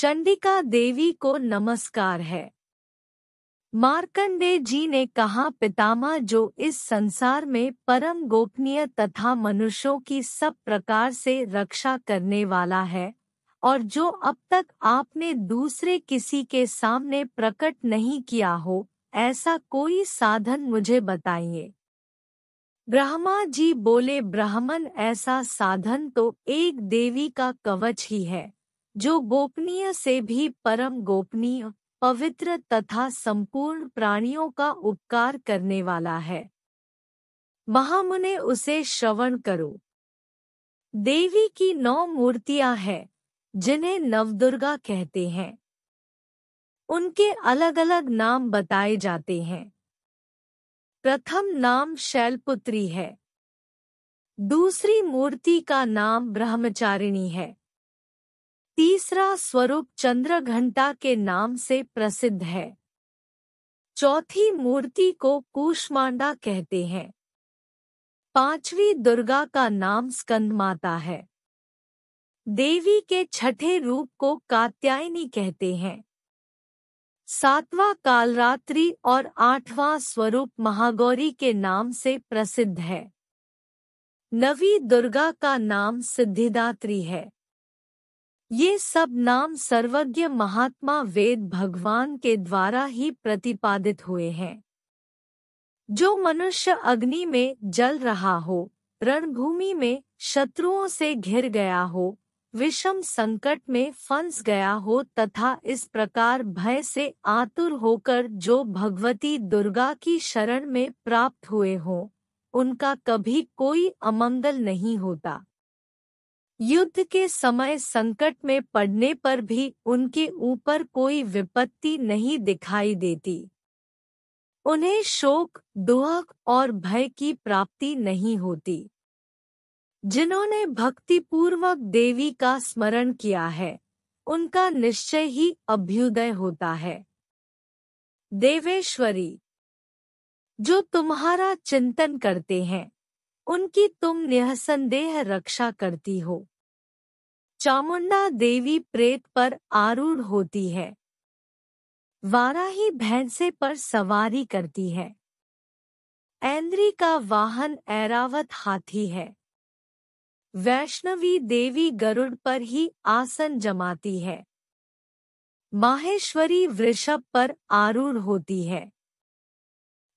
चंडिका देवी को नमस्कार है मार्कंडे जी ने कहा पितामह जो इस संसार में परम गोपनीय तथा मनुष्यों की सब प्रकार से रक्षा करने वाला है और जो अब तक आपने दूसरे किसी के सामने प्रकट नहीं किया हो ऐसा कोई साधन मुझे बताइए ब्रह्मा जी बोले ब्राह्मण ऐसा साधन तो एक देवी का कवच ही है जो गोपनीय से भी परम गोपनीय पवित्र तथा संपूर्ण प्राणियों का उपकार करने वाला है महामुने उसे श्रवण करो देवी की नौ मूर्तियां हैं जिन्हें नवदुर्गा कहते हैं उनके अलग-अलग नाम बताए जाते हैं प्रथम नाम शैलपुत्री है दूसरी मूर्ति का नाम ब्रह्मचारिणी है तीसरा स्वरूप चंद्र घंटा के नाम से प्रसिद्ध है चौथी मूर्ति को कूष्मांडा कहते हैं पांचवी दुर्गा का नाम स्कंद माता है देवी के छठे रूप को कात्यायनी कहते हैं सातवां कालरात्रि और आठवां स्वरूप महागौरी के नाम से प्रसिद्ध है नवी दुर्गा का नाम सिद्धिदात्री है ये सब नाम सर्वज्ञ महात्मा वेद भगवान के द्वारा ही प्रतिपादित हुए हैं जो मनुष्य अग्नि में जल रहा हो रणभूमि में शत्रुओं से घिर गया हो विषम संकट में फंस गया हो तथा इस प्रकार भय से आतुर होकर जो भगवती दुर्गा की शरण में प्राप्त हुए हो उनका कभी कोई अमंगल नहीं होता युद्ध के समय संकट में पड़ने पर भी उनके ऊपर कोई विपत्ति नहीं दिखाई देती उन्हें शोक दुख और भय की प्राप्ति नहीं होती जिन्होंने भक्तिपूर्वक देवी का स्मरण किया है उनका निश्चय ही अभ्युदय होता है देवेश्वरी जो तुम्हारा चिंतन करते हैं उनकी तुम निहसंदेह रक्षा करती हो चामुंडा देवी प्रेत पर आरूढ़ होती है वाराही भैंसे पर सवारी करती है ऐन्द्री का वाहन ऐरावत हाथी है वैष्णवी देवी गरुड़ पर ही आसन जमाती है माहेश्वरी वृषभ पर आरूढ़ होती है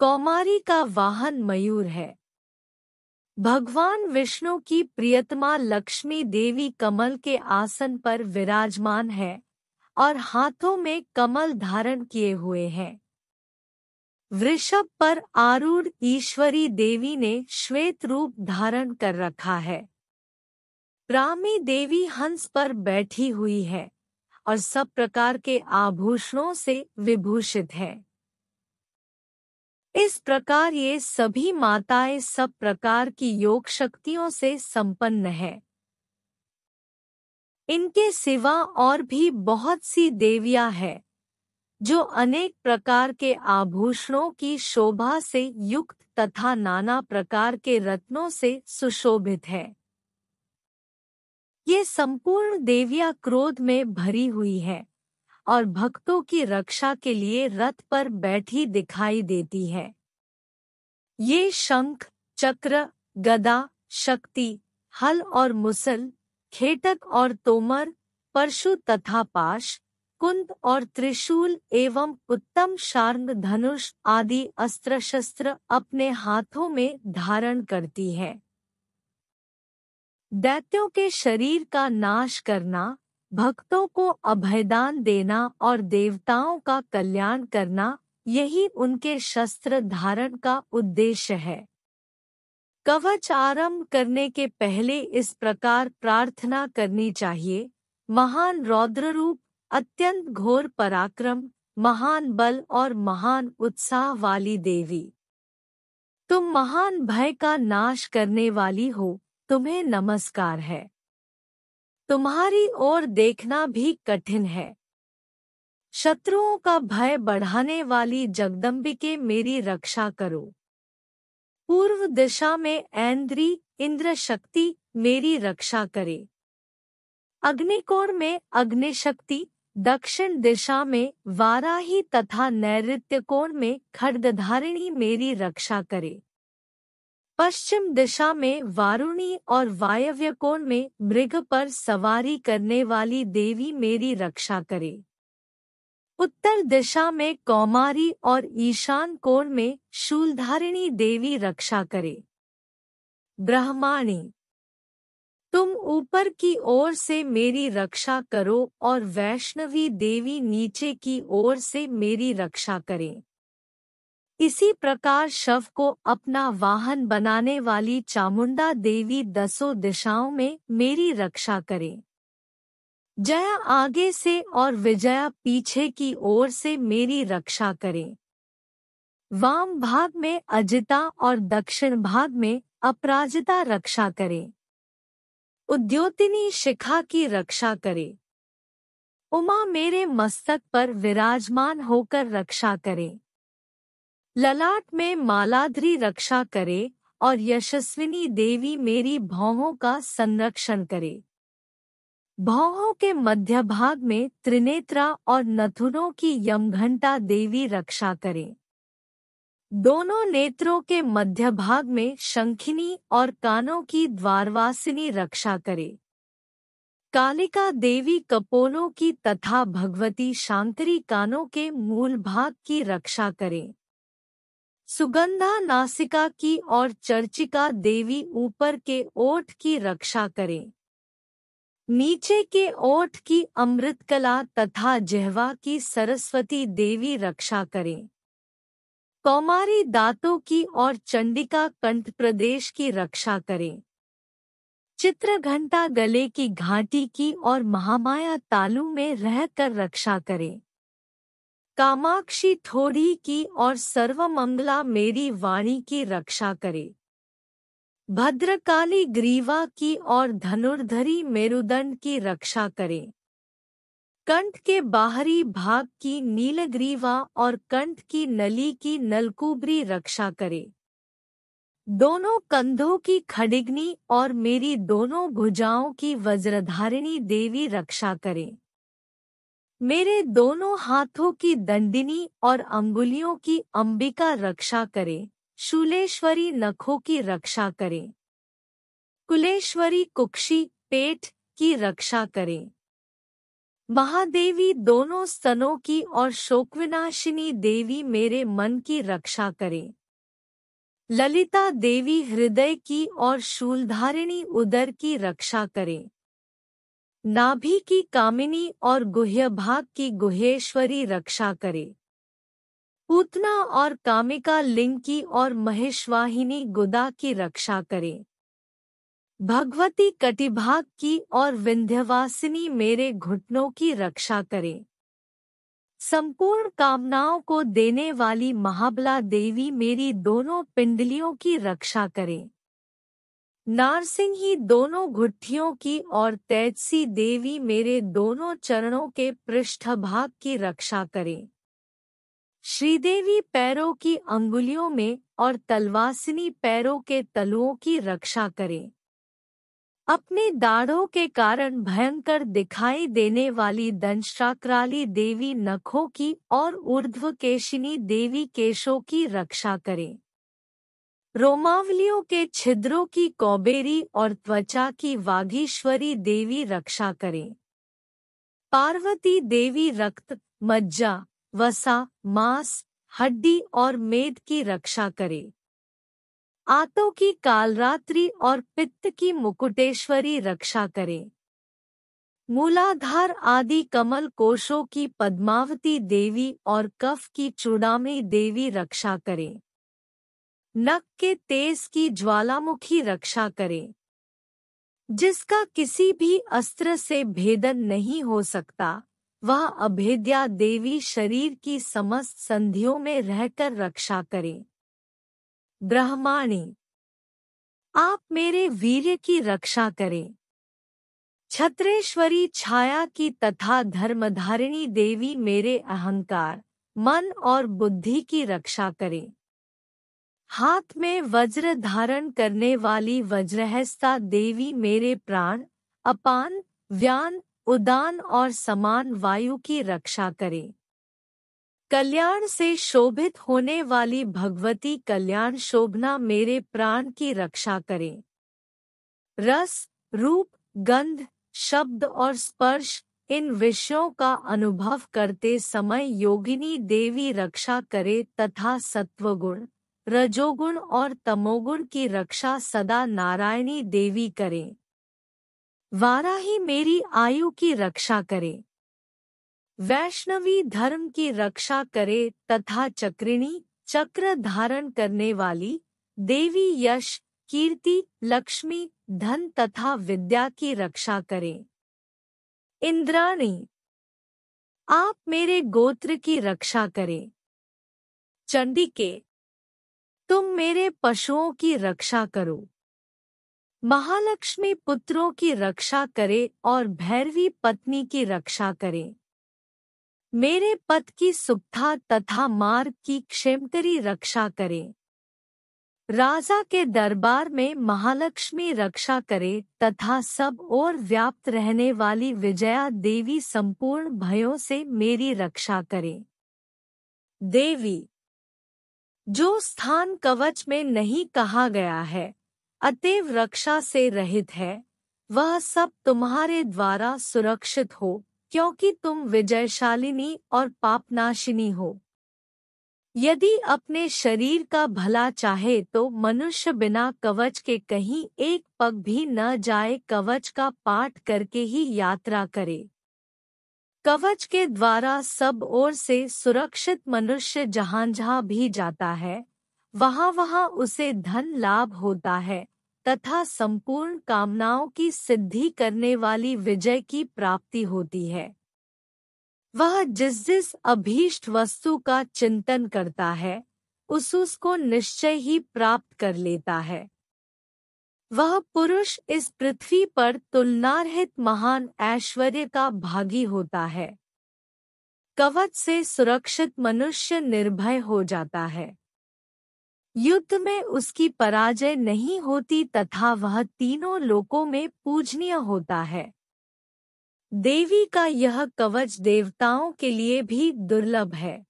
कौमारी का वाहन मयूर है भगवान विष्णु की प्रियतमा लक्ष्मी देवी कमल के आसन पर विराजमान है और हाथों में कमल धारण किए हुए हैं वृषभ पर आरूढ़ ईश्वरी देवी ने श्वेत रूप धारण कर रखा है रामी देवी हंस पर बैठी हुई है और सब प्रकार के आभूषणों से विभूषित है इस प्रकार ये सभी माताएं सब प्रकार की योग शक्तियों से संपन्न है इनके सिवा और भी बहुत सी देवियां है जो अनेक प्रकार के आभूषणों की शोभा से युक्त तथा नाना प्रकार के रत्नों से सुशोभित है ये संपूर्ण देवियां क्रोध में भरी हुई है और भक्तों की रक्षा के लिए रथ पर बैठी दिखाई देती है ये शंख चक्र गदा शक्ति हल और मुसल खेटक और तोमर परशु तथा पाश कुंद और त्रिशूल एवं उत्तम शार्ग धनुष आदि अस्त्र शस्त्र अपने हाथों में धारण करती है दैत्यों के शरीर का नाश करना भक्तों को अभयदान देना और देवताओं का कल्याण करना यही उनके शस्त्र धारण का उद्देश्य है कवच आरंभ करने के पहले इस प्रकार प्रार्थना करनी चाहिए महान रौद्र रूप अत्यंत घोर पराक्रम महान बल और महान उत्साह वाली देवी तुम महान भय का नाश करने वाली हो तुम्हें नमस्कार है तुम्हारी ओर देखना भी कठिन है शत्रुओं का भय बढ़ाने वाली जगदम्बिके मेरी रक्षा करो पूर्व दिशा में ऐन्द्री इंद्र शक्ति मेरी रक्षा करे अग्निकोण में अग्नि शक्ति दक्षिण दिशा में वाराही तथा नैऋत्य कोण में खड्गधारिणी मेरी रक्षा करे पश्चिम दिशा में वारुणी और वायव्य कोण में मृग पर सवारी करने वाली देवी मेरी रक्षा करे उत्तर दिशा में कौमारी और ईशान कोण में शूलधारिणी देवी रक्षा करे ब्रह्माणी तुम ऊपर की ओर से मेरी रक्षा करो और वैष्णवी देवी नीचे की ओर से मेरी रक्षा करें इसी प्रकार शव को अपना वाहन बनाने वाली चामुंडा देवी दसों दिशाओं में मेरी रक्षा करे जया आगे से और विजया पीछे की ओर से मेरी रक्षा करे वाम भाग में अजिता और दक्षिण भाग में अपराजिता रक्षा करे उद्योतिनी शिखा की रक्षा करे उमा मेरे मस्तक पर विराजमान होकर रक्षा करें ललाट में मालाध्री रक्षा करे और यशस्विनी देवी मेरी भौहों का संरक्षण करे भौहों के मध्य भाग में त्रिनेत्रा और नथुनों की यमघंटा देवी रक्षा करे दोनों नेत्रों के मध्य भाग में शंखिनी और कानों की द्वारवासिनी रक्षा करे कालिका देवी कपोलों की तथा भगवती शांतरी कानों के मूल भाग की रक्षा करें सुगंधा नासिका की और चर्चिका देवी ऊपर के ओठ की रक्षा करें नीचे के ओठ की अमृतकला तथा जहवा की सरस्वती देवी रक्षा करें कौमारी दांतों की और चंडिका कंठ प्रदेश की रक्षा करें चित्रघंटा गले की घाटी की और महामाया तालु में रहकर रक्षा करें कामाक्षी थोड़ी की और सर्वमंगला मेरी वाणी की रक्षा करे भद्रकाली ग्रीवा की और धनुर्धरी मेरुदंड की रक्षा करें कंठ के बाहरी भाग की नीलग्रीवा और कंठ की नली की नलकुबरी रक्षा करे दोनों कंधों की खड़िग्नी और मेरी दोनों भुजाओं की वज्रधारिणी देवी रक्षा करें मेरे दोनों हाथों की दंडिनी और अंगुलियों की अंबिका रक्षा करें शूलेश्वरी नखों की रक्षा करें कुलेश्वरी कुक्षी पेट की रक्षा करें महादेवी दोनों स्तनों की और शोकविनाशिनी देवी मेरे मन की रक्षा करें ललिता देवी हृदय की और शूलधारिणी उदर की रक्षा करें नाभि की कामिनी और गुह्य भाग की गुहेश्वरी रक्षा करे पूतना और कामिका लिंग की और महेशवाहिनी गुदा की रक्षा करे भगवती कटिभाग की और विंध्यवासिनी मेरे घुटनों की रक्षा करे संपूर्ण कामनाओं को देने वाली महाबला देवी मेरी दोनों पिंडलियों की रक्षा करें नारसिंह ही दोनों घुट्ठियों की और तेजसी देवी मेरे दोनों चरणों के पृष्ठभाग की रक्षा करें श्रीदेवी पैरों की अंगुलियों में और तलवासिनी पैरों के तलुओं की रक्षा करें अपने दाढ़ों के कारण भयंकर दिखाई देने वाली दंशाक्राली देवी नखों की और ऊर्ध्वकेशिनी देवी केशों की रक्षा करें रोमावलियों के छिद्रों की कौबेरी और त्वचा की वागीश्वरी देवी रक्षा करें पार्वती देवी रक्त मज्जा वसा मांस हड्डी और मेद की रक्षा करें आतों की कालरात्रि और पित्त की मुकुटेश्वरी रक्षा करें मूलाधार आदि कमल कोशों की पद्मावती देवी और कफ की चूड़ामी देवी रक्षा करें नक के तेज की ज्वालामुखी रक्षा करे जिसका किसी भी अस्त्र से भेदन नहीं हो सकता वह अभेद्या देवी शरीर की समस्त संधियों में रहकर रक्षा करे ब्रह्माणी आप मेरे वीर्य की रक्षा करें छत्रेश्वरी छाया की तथा धर्मधारिणी देवी मेरे अहंकार मन और बुद्धि की रक्षा करें हाथ में वज्र धारण करने वाली वज्रहस्ता देवी मेरे प्राण अपान व्यान उदान और समान वायु की रक्षा करे कल्याण से शोभित होने वाली भगवती कल्याण शोभना मेरे प्राण की रक्षा करे रस रूप गंध शब्द और स्पर्श इन विषयों का अनुभव करते समय योगिनी देवी रक्षा करे तथा सत्वगुण रजोगुण और तमोगुण की रक्षा सदा नारायणी देवी करें वाराही मेरी आयु की रक्षा करे वैष्णवी धर्म की रक्षा करे तथा चक्रिणी चक्र धारण करने वाली देवी यश कीर्ति लक्ष्मी धन तथा विद्या की रक्षा करे इंद्राणी आप मेरे गोत्र की रक्षा करें चंडी के तुम मेरे पशुओं की रक्षा करो महालक्ष्मी पुत्रों की रक्षा करे और भैरवी पत्नी की रक्षा करे मेरे पद की सुखा तथा मार्ग की क्षेमकरी रक्षा करे राजा के दरबार में महालक्ष्मी रक्षा करे तथा सब और व्याप्त रहने वाली विजया देवी संपूर्ण भयों से मेरी रक्षा करे देवी जो स्थान कवच में नहीं कहा गया है अतएव रक्षा से रहित है वह सब तुम्हारे द्वारा सुरक्षित हो क्योंकि तुम विजयशालिनी और पापनाशिनी हो यदि अपने शरीर का भला चाहे तो मनुष्य बिना कवच के कहीं एक पग भी न जाए कवच का पाठ करके ही यात्रा करे कवच के द्वारा सब ओर से सुरक्षित मनुष्य जहां जहां भी जाता है वहां वहां उसे धन लाभ होता है तथा संपूर्ण कामनाओं की सिद्धि करने वाली विजय की प्राप्ति होती है वह जिस जिस अभीष्ट वस्तु का चिंतन करता है उस उसको निश्चय ही प्राप्त कर लेता है वह पुरुष इस पृथ्वी पर तुलनारहित महान ऐश्वर्य का भागी होता है कवच से सुरक्षित मनुष्य निर्भय हो जाता है युद्ध में उसकी पराजय नहीं होती तथा वह तीनों लोकों में पूजनीय होता है देवी का यह कवच देवताओं के लिए भी दुर्लभ है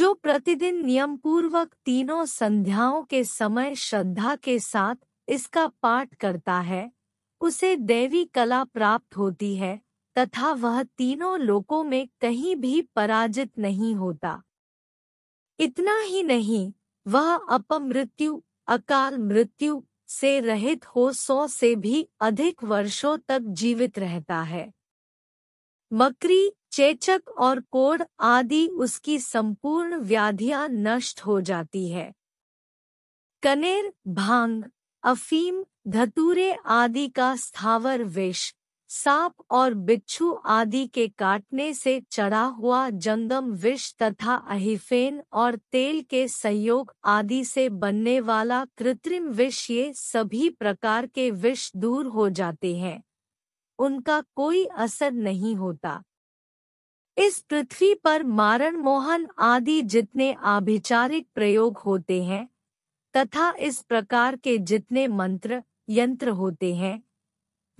जो प्रतिदिन नियमपूर्वक तीनों संध्याओं के समय श्रद्धा के साथ इसका पाठ करता है उसे देवी कला प्राप्त होती है तथा वह तीनों लोकों में कहीं भी पराजित नहीं होता इतना ही नहीं वह अपमृत्यु अकाल मृत्यु से रहित हो सौ से भी अधिक वर्षों तक जीवित रहता है मकरी चेचक और कोड़ आदि उसकी संपूर्ण व्याधियां नष्ट हो जाती है कनेर भांग अफीम धतूरे आदि का स्थावर विष सांप और बिच्छू आदि के काटने से चढ़ा हुआ जंगम विष तथा अहिफेन और तेल के संयोग आदि से बनने वाला कृत्रिम विष ये सभी प्रकार के विष दूर हो जाते हैं उनका कोई असर नहीं होता इस पृथ्वी पर मारण मोहन आदि जितने आभिचारिक प्रयोग होते हैं तथा इस प्रकार के जितने मंत्र यंत्र होते हैं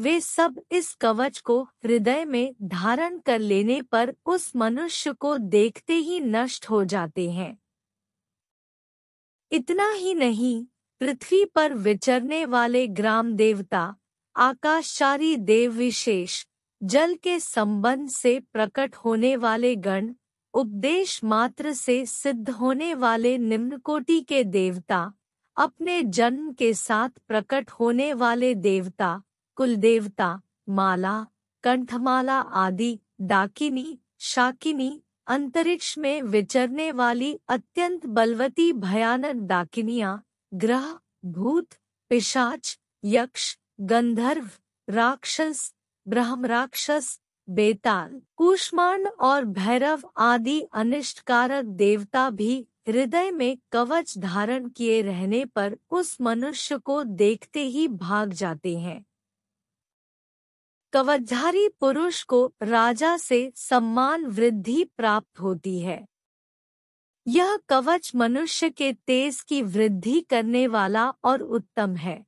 वे सब इस कवच को हृदय में धारण कर लेने पर उस मनुष्य को देखते ही नष्ट हो जाते हैं इतना ही नहीं पृथ्वी पर विचरने वाले ग्राम देवता आकाशचारी देव विशेष जल के संबंध से प्रकट होने वाले गण उपदेश मात्र से सिद्ध होने वाले निम्नकोटि के देवता अपने जन्म के साथ प्रकट होने वाले देवता कुलदेवता माला कंठमाला आदि डाकिनी शाकिनी अंतरिक्ष में विचरने वाली अत्यंत बलवती भयानक डाकिनिया ग्रह भूत पिशाच यक्ष गंधर्व राक्षस ब्रह्म राक्षस बेताल कुष्मांड और भैरव आदि अनिष्टकारक देवता भी हृदय में कवच धारण किए रहने पर उस मनुष्य को देखते ही भाग जाते हैं कवचधारी पुरुष को राजा से सम्मान वृद्धि प्राप्त होती है यह कवच मनुष्य के तेज की वृद्धि करने वाला और उत्तम है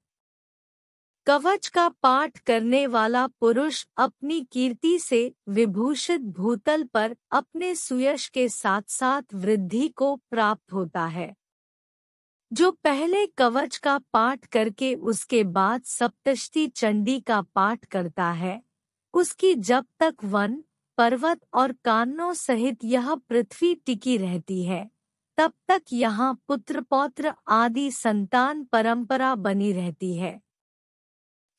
कवच का पाठ करने वाला पुरुष अपनी कीर्ति से विभूषित भूतल पर अपने सुयश के साथ साथ वृद्धि को प्राप्त होता है जो पहले कवच का पाठ करके उसके बाद सप्तष्टि चंडी का पाठ करता है उसकी जब तक वन पर्वत और कानों सहित यह पृथ्वी टिकी रहती है तब तक यहाँ पुत्र पौत्र आदि संतान परंपरा बनी रहती है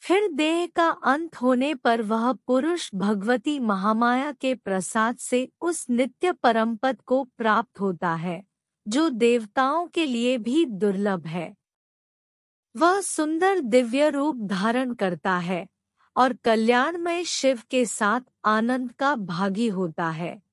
फिर देह का अंत होने पर वह पुरुष भगवती महामाया के प्रसाद से उस नित्य परमपद को प्राप्त होता है जो देवताओं के लिए भी दुर्लभ है वह सुंदर दिव्य रूप धारण करता है और कल्याणमय शिव के साथ आनंद का भागी होता है